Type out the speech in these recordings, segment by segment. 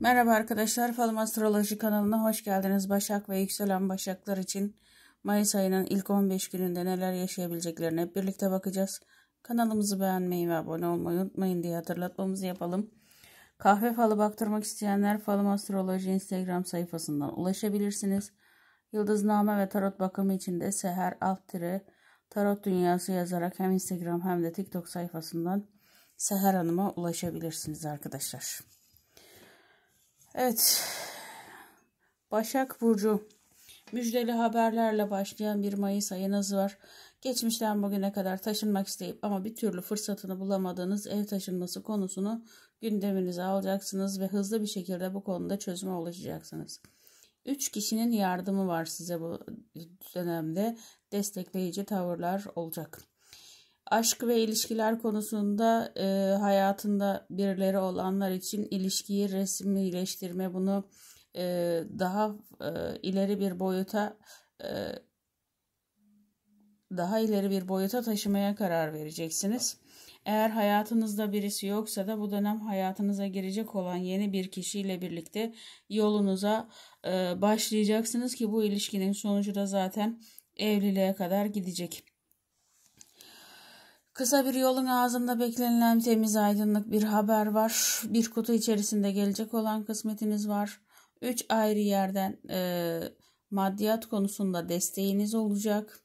Merhaba arkadaşlar, Falım Astroloji kanalına hoş geldiniz. Başak ve yükselen başaklar için Mayıs ayının ilk 15 gününde neler yaşayabileceklerine hep birlikte bakacağız. Kanalımızı beğenmeyi ve abone olmayı unutmayın diye hatırlatmamızı yapalım. Kahve falı baktırmak isteyenler Falım Astroloji Instagram sayfasından ulaşabilirsiniz. Yıldızname ve tarot bakımı için de Seher alt tarot dünyası yazarak hem Instagram hem de TikTok sayfasından Seher Hanım'a ulaşabilirsiniz arkadaşlar. Evet. Başak Burcu. Müjdeli haberlerle başlayan bir Mayıs ayınız var. Geçmişten bugüne kadar taşınmak isteyip ama bir türlü fırsatını bulamadığınız ev taşınması konusunu gündeminize alacaksınız ve hızlı bir şekilde bu konuda çözüme ulaşacaksınız. Üç kişinin yardımı var size bu dönemde. Destekleyici tavırlar olacak aşk ve ilişkiler konusunda e, hayatında birileri olanlar için ilişkiyi resmileştirme bunu e, daha e, ileri bir boyuta e, daha ileri bir boyuta taşımaya karar vereceksiniz. Eğer hayatınızda birisi yoksa da bu dönem hayatınıza girecek olan yeni bir kişiyle birlikte yolunuza e, başlayacaksınız ki bu ilişkinin sonucu da zaten evliliğe kadar gidecek. Kısa bir yolun ağzında beklenilen temiz aydınlık bir haber var. Bir kutu içerisinde gelecek olan kısmetiniz var. Üç ayrı yerden e, maddiyat konusunda desteğiniz olacak.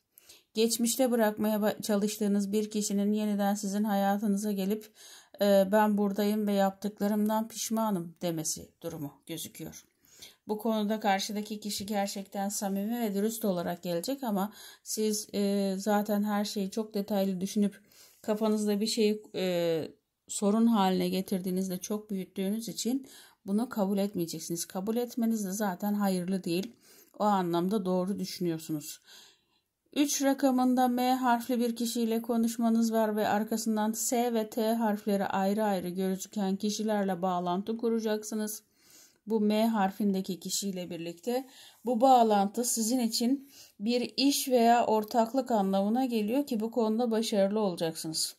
Geçmişte bırakmaya çalıştığınız bir kişinin yeniden sizin hayatınıza gelip e, ben buradayım ve yaptıklarımdan pişmanım demesi durumu gözüküyor. Bu konuda karşıdaki kişi gerçekten samimi ve dürüst olarak gelecek ama siz e, zaten her şeyi çok detaylı düşünüp kafanızda bir şeyi e, sorun haline getirdiğinizde çok büyüttüğünüz için bunu kabul etmeyeceksiniz. Kabul etmeniz de zaten hayırlı değil. O anlamda doğru düşünüyorsunuz. 3 rakamında M harfli bir kişiyle konuşmanız var ve arkasından S ve T harfleri ayrı ayrı gözüken kişilerle bağlantı kuracaksınız bu M harfindeki kişiyle birlikte bu bağlantı sizin için bir iş veya ortaklık anlamına geliyor ki bu konuda başarılı olacaksınız.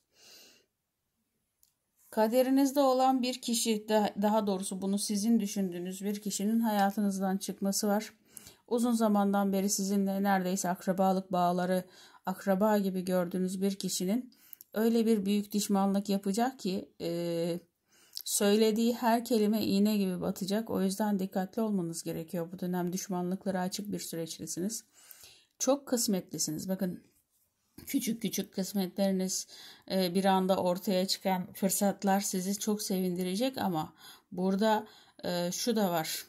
Kaderinizde olan bir kişi daha doğrusu bunu sizin düşündüğünüz bir kişinin hayatınızdan çıkması var. Uzun zamandan beri sizinle neredeyse akrabalık bağları, akraba gibi gördüğünüz bir kişinin öyle bir büyük düşmanlık yapacak ki ee, Söylediği her kelime iğne gibi batacak. O yüzden dikkatli olmanız gerekiyor. Bu dönem düşmanlıkları açık bir süreçlisiniz. Çok kısmetlisiniz. Bakın küçük küçük kısmetleriniz e, bir anda ortaya çıkan fırsatlar sizi çok sevindirecek ama burada e, şu da var.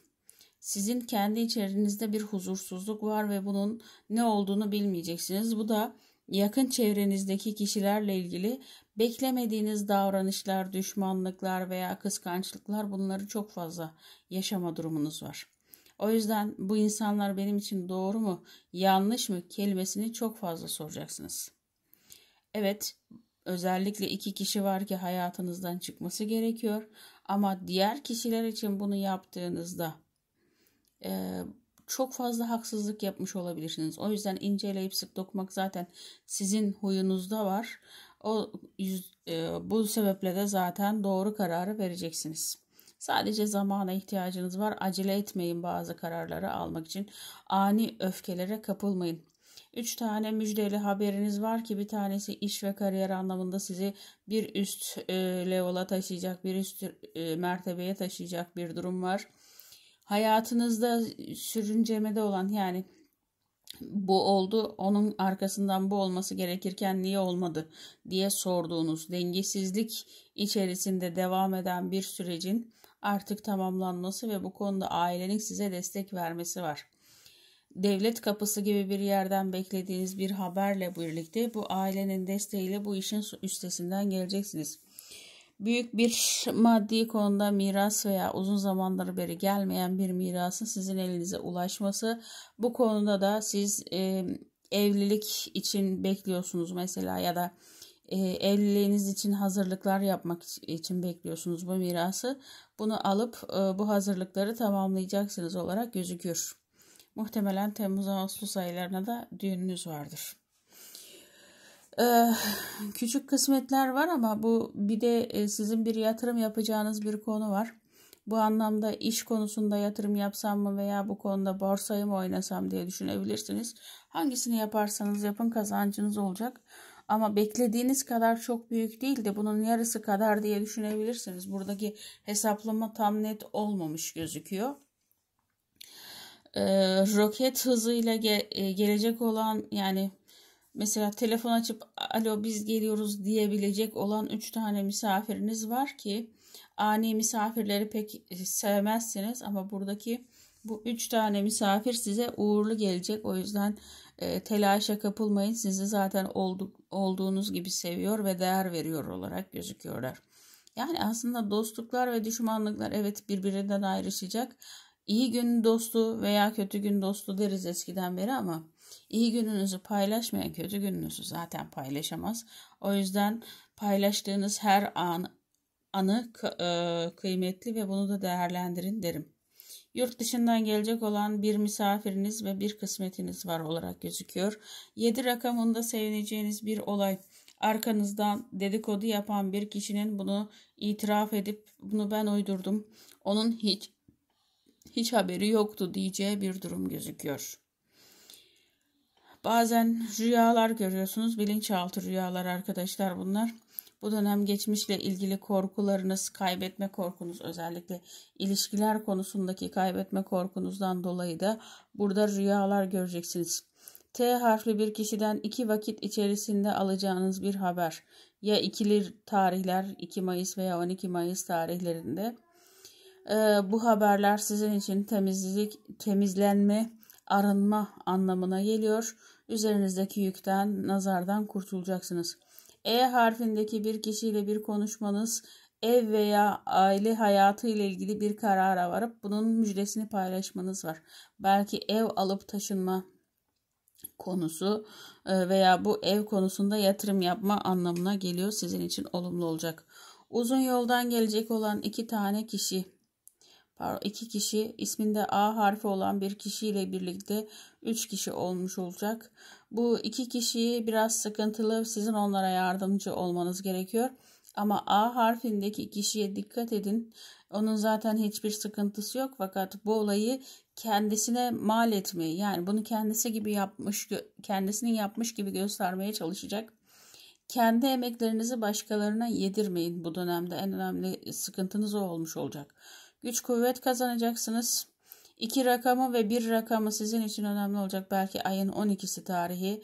Sizin kendi içerinizde bir huzursuzluk var ve bunun ne olduğunu bilmeyeceksiniz. Bu da Yakın çevrenizdeki kişilerle ilgili beklemediğiniz davranışlar, düşmanlıklar veya kıskançlıklar bunları çok fazla yaşama durumunuz var. O yüzden bu insanlar benim için doğru mu, yanlış mı kelimesini çok fazla soracaksınız. Evet, özellikle iki kişi var ki hayatınızdan çıkması gerekiyor ama diğer kişiler için bunu yaptığınızda e, çok fazla haksızlık yapmış olabilirsiniz. O yüzden inceleyip sık dokumak zaten sizin huyunuzda var. O e, bu sebeple de zaten doğru kararı vereceksiniz. Sadece zamana ihtiyacınız var. Acele etmeyin bazı kararları almak için. Ani öfkelere kapılmayın. 3 tane müjdeli haberiniz var ki bir tanesi iş ve kariyer anlamında sizi bir üst e, level'a taşıyacak, bir üst e, mertebeye taşıyacak bir durum var hayatınızda sürüncemede olan yani bu oldu onun arkasından bu olması gerekirken niye olmadı diye sorduğunuz dengesizlik içerisinde devam eden bir sürecin artık tamamlanması ve bu konuda ailenin size destek vermesi var. Devlet kapısı gibi bir yerden beklediğiniz bir haberle birlikte bu ailenin desteğiyle bu işin üstesinden geleceksiniz. Büyük bir maddi konuda miras veya uzun zamanları beri gelmeyen bir mirasın sizin elinize ulaşması. Bu konuda da siz e, evlilik için bekliyorsunuz mesela ya da e, evliliğiniz için hazırlıklar yapmak için bekliyorsunuz bu mirası. Bunu alıp e, bu hazırlıkları tamamlayacaksınız olarak gözüküyor. Muhtemelen Temmuz-Ağustos aylarına da düğününüz vardır küçük kısmetler var ama bu bir de e, sizin bir yatırım yapacağınız bir konu var. Bu anlamda iş konusunda yatırım yapsam mı veya bu konuda borsayı mı oynasam diye düşünebilirsiniz. Hangisini yaparsanız yapın kazancınız olacak. Ama beklediğiniz kadar çok büyük değil de bunun yarısı kadar diye düşünebilirsiniz. Buradaki hesaplama tam net olmamış gözüküyor. Ee, roket hızıyla ge- e, gelecek olan yani mesela telefon açıp alo biz geliyoruz diyebilecek olan 3 tane misafiriniz var ki ani misafirleri pek e, sevmezsiniz ama buradaki bu 3 tane misafir size uğurlu gelecek. O yüzden e, telaşa kapılmayın. Sizi zaten oldu, olduğunuz gibi seviyor ve değer veriyor olarak gözüküyorlar. Yani aslında dostluklar ve düşmanlıklar evet birbirinden ayrışacak. İyi gün dostu veya kötü gün dostu deriz eskiden beri ama İyi gününüzü paylaşmayan kötü gününüzü zaten paylaşamaz. O yüzden paylaştığınız her an anı e, kıymetli ve bunu da değerlendirin derim. Yurt dışından gelecek olan bir misafiriniz ve bir kısmetiniz var olarak gözüküyor. 7 rakamında sevineceğiniz bir olay. Arkanızdan dedikodu yapan bir kişinin bunu itiraf edip bunu ben uydurdum. Onun hiç hiç haberi yoktu diyeceği bir durum gözüküyor. Bazen rüyalar görüyorsunuz. Bilinçaltı rüyalar arkadaşlar bunlar. Bu dönem geçmişle ilgili korkularınız, kaybetme korkunuz özellikle ilişkiler konusundaki kaybetme korkunuzdan dolayı da burada rüyalar göreceksiniz. T harfli bir kişiden iki vakit içerisinde alacağınız bir haber ya ikili tarihler 2 Mayıs veya 12 Mayıs tarihlerinde e, bu haberler sizin için temizlik, temizlenme, arınma anlamına geliyor üzerinizdeki yükten, nazardan kurtulacaksınız. E harfindeki bir kişiyle bir konuşmanız ev veya aile hayatı ile ilgili bir karara varıp bunun müjdesini paylaşmanız var. Belki ev alıp taşınma konusu e, veya bu ev konusunda yatırım yapma anlamına geliyor sizin için olumlu olacak. Uzun yoldan gelecek olan iki tane kişi pardon, iki kişi isminde A harfi olan bir kişiyle birlikte üç kişi olmuş olacak. Bu iki kişiyi biraz sıkıntılı sizin onlara yardımcı olmanız gerekiyor. Ama A harfindeki kişiye dikkat edin. Onun zaten hiçbir sıkıntısı yok fakat bu olayı kendisine mal etmeyi yani bunu kendisi gibi yapmış kendisinin yapmış gibi göstermeye çalışacak. Kendi emeklerinizi başkalarına yedirmeyin bu dönemde en önemli sıkıntınız o olmuş olacak güç kuvvet kazanacaksınız. İki rakamı ve bir rakamı sizin için önemli olacak. Belki ayın 12'si tarihi.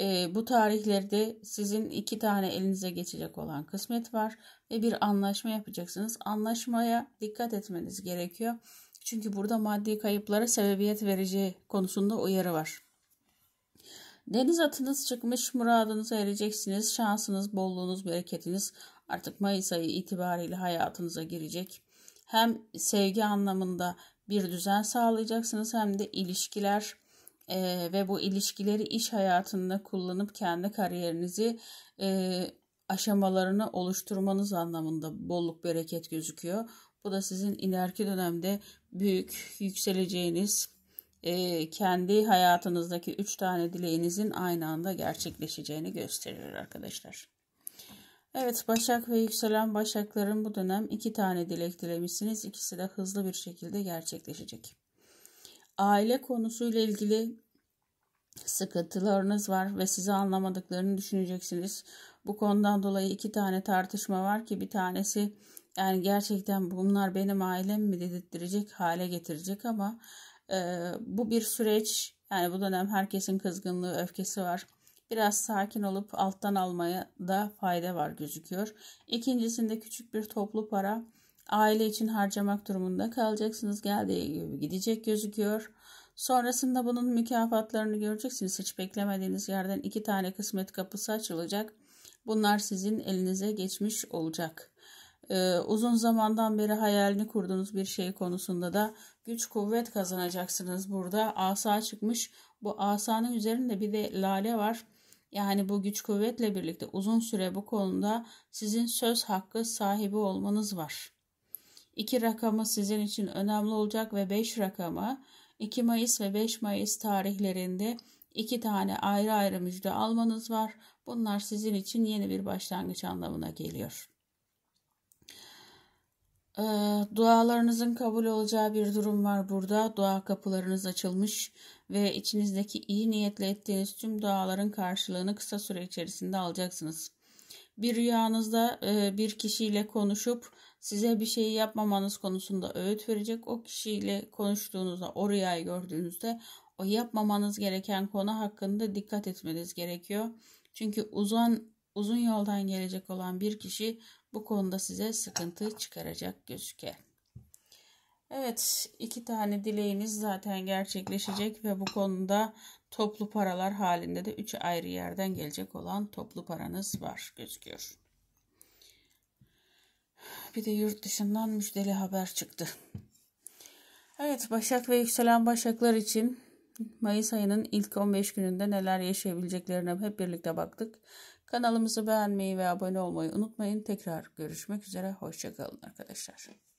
E, bu tarihlerde sizin iki tane elinize geçecek olan kısmet var ve bir anlaşma yapacaksınız. Anlaşmaya dikkat etmeniz gerekiyor. Çünkü burada maddi kayıplara sebebiyet vereceği konusunda uyarı var. Deniz atınız çıkmış, muradınıza ereceksiniz. Şansınız, bolluğunuz, bereketiniz artık Mayıs ayı itibariyle hayatınıza girecek hem sevgi anlamında bir düzen sağlayacaksınız hem de ilişkiler e, ve bu ilişkileri iş hayatında kullanıp kendi kariyerinizi e, aşamalarını oluşturmanız anlamında bolluk bereket gözüküyor. Bu da sizin ileriki dönemde büyük yükseleceğiniz e, kendi hayatınızdaki üç tane dileğinizin aynı anda gerçekleşeceğini gösterir arkadaşlar. Evet Başak ve yükselen Başakların bu dönem iki tane dilek dilemişsiniz. İkisi de hızlı bir şekilde gerçekleşecek. Aile konusuyla ilgili sıkıntılarınız var ve sizi anlamadıklarını düşüneceksiniz. Bu konudan dolayı iki tane tartışma var ki bir tanesi yani gerçekten bunlar benim ailem mi dedirttirecek hale getirecek ama e, bu bir süreç yani bu dönem herkesin kızgınlığı öfkesi var Biraz sakin olup alttan almaya da fayda var gözüküyor. İkincisinde küçük bir toplu para aile için harcamak durumunda kalacaksınız. Geldiği gibi gidecek gözüküyor. Sonrasında bunun mükafatlarını göreceksiniz. Hiç beklemediğiniz yerden iki tane kısmet kapısı açılacak. Bunlar sizin elinize geçmiş olacak. Ee, uzun zamandan beri hayalini kurduğunuz bir şey konusunda da güç kuvvet kazanacaksınız. Burada asa çıkmış. Bu asanın üzerinde bir de lale var. Yani bu güç kuvvetle birlikte uzun süre bu konuda sizin söz hakkı sahibi olmanız var. 2 rakamı sizin için önemli olacak ve 5 rakamı 2 Mayıs ve 5 Mayıs tarihlerinde iki tane ayrı ayrı müjde almanız var. Bunlar sizin için yeni bir başlangıç anlamına geliyor. E, dualarınızın kabul olacağı bir durum var burada. Dua kapılarınız açılmış ve içinizdeki iyi niyetle ettiğiniz tüm duaların karşılığını kısa süre içerisinde alacaksınız. Bir rüyanızda e, bir kişiyle konuşup size bir şey yapmamanız konusunda öğüt verecek. O kişiyle konuştuğunuzda, o rüyayı gördüğünüzde o yapmamanız gereken konu hakkında dikkat etmeniz gerekiyor. Çünkü uzan Uzun yoldan gelecek olan bir kişi bu konuda size sıkıntı çıkaracak gözüke. Evet iki tane dileğiniz zaten gerçekleşecek ve bu konuda toplu paralar halinde de üç ayrı yerden gelecek olan toplu paranız var gözüküyor. Bir de yurt dışından müjdeli haber çıktı. Evet Başak ve yükselen Başaklar için Mayıs ayının ilk 15 gününde neler yaşayabileceklerine hep birlikte baktık. Kanalımızı beğenmeyi ve abone olmayı unutmayın. Tekrar görüşmek üzere. Hoşçakalın arkadaşlar.